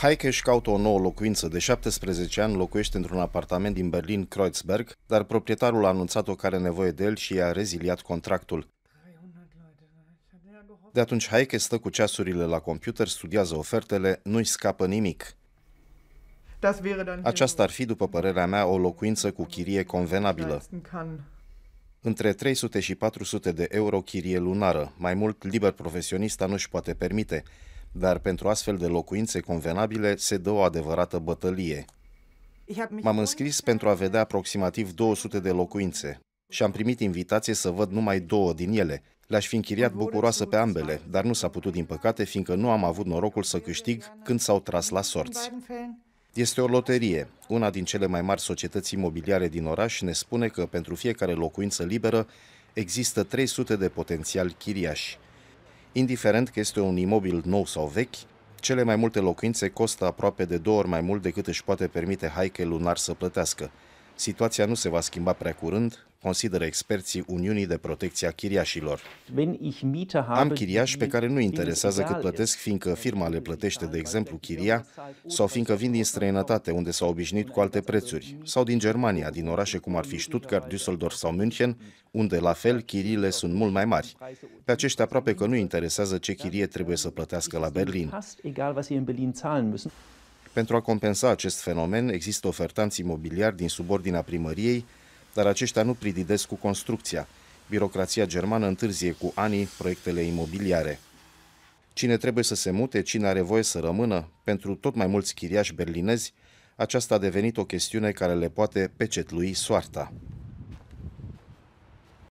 Heike își caută o nouă locuință. De 17 ani locuiește într-un apartament din Berlin-Kreuzberg, dar proprietarul a anunțat-o că are nevoie de el și i-a reziliat contractul. De atunci Heike stă cu ceasurile la computer, studiază ofertele, nu-i scapă nimic. Aceasta ar fi, după părerea mea, o locuință cu chirie convenabilă. Între 300 și 400 de euro chirie lunară. Mai mult, liber profesionista nu-și poate permite dar pentru astfel de locuințe convenabile se dă o adevărată bătălie. M-am înscris pentru a vedea aproximativ 200 de locuințe și am primit invitație să văd numai două din ele. Le-aș fi închiriat bucuroasă pe ambele, dar nu s-a putut din păcate, fiindcă nu am avut norocul să câștig când s-au tras la sorți. Este o loterie. Una din cele mai mari societăți imobiliare din oraș ne spune că pentru fiecare locuință liberă există 300 de potențiali chiriași. Indiferent că este un imobil nou sau vechi, cele mai multe locuințe costă aproape de două ori mai mult decât își poate permite Haikel Lunar să plătească. Situația nu se va schimba prea curând, consideră experții Uniunii de Protecție a Chiriașilor. Am chiriași pe care nu interesează cât plătesc, fiindcă firma le plătește, de exemplu, chiria, sau fiindcă vin din străinătate, unde s-au obișnuit cu alte prețuri, sau din Germania, din orașe cum ar fi Stuttgart, Düsseldorf sau München, unde, la fel, chiriile sunt mult mai mari. Pe aceștia aproape că nu interesează ce chirie trebuie să plătească la Berlin. Pentru a compensa acest fenomen, există ofertanți imobiliari din subordinea primăriei dar aceștia nu prididesc cu construcția. Birocrația germană întârzie cu ani proiectele imobiliare. Cine trebuie să se mute, cine are voie să rămână, pentru tot mai mulți chiriași berlinezi, aceasta a devenit o chestiune care le poate pecetlui soarta.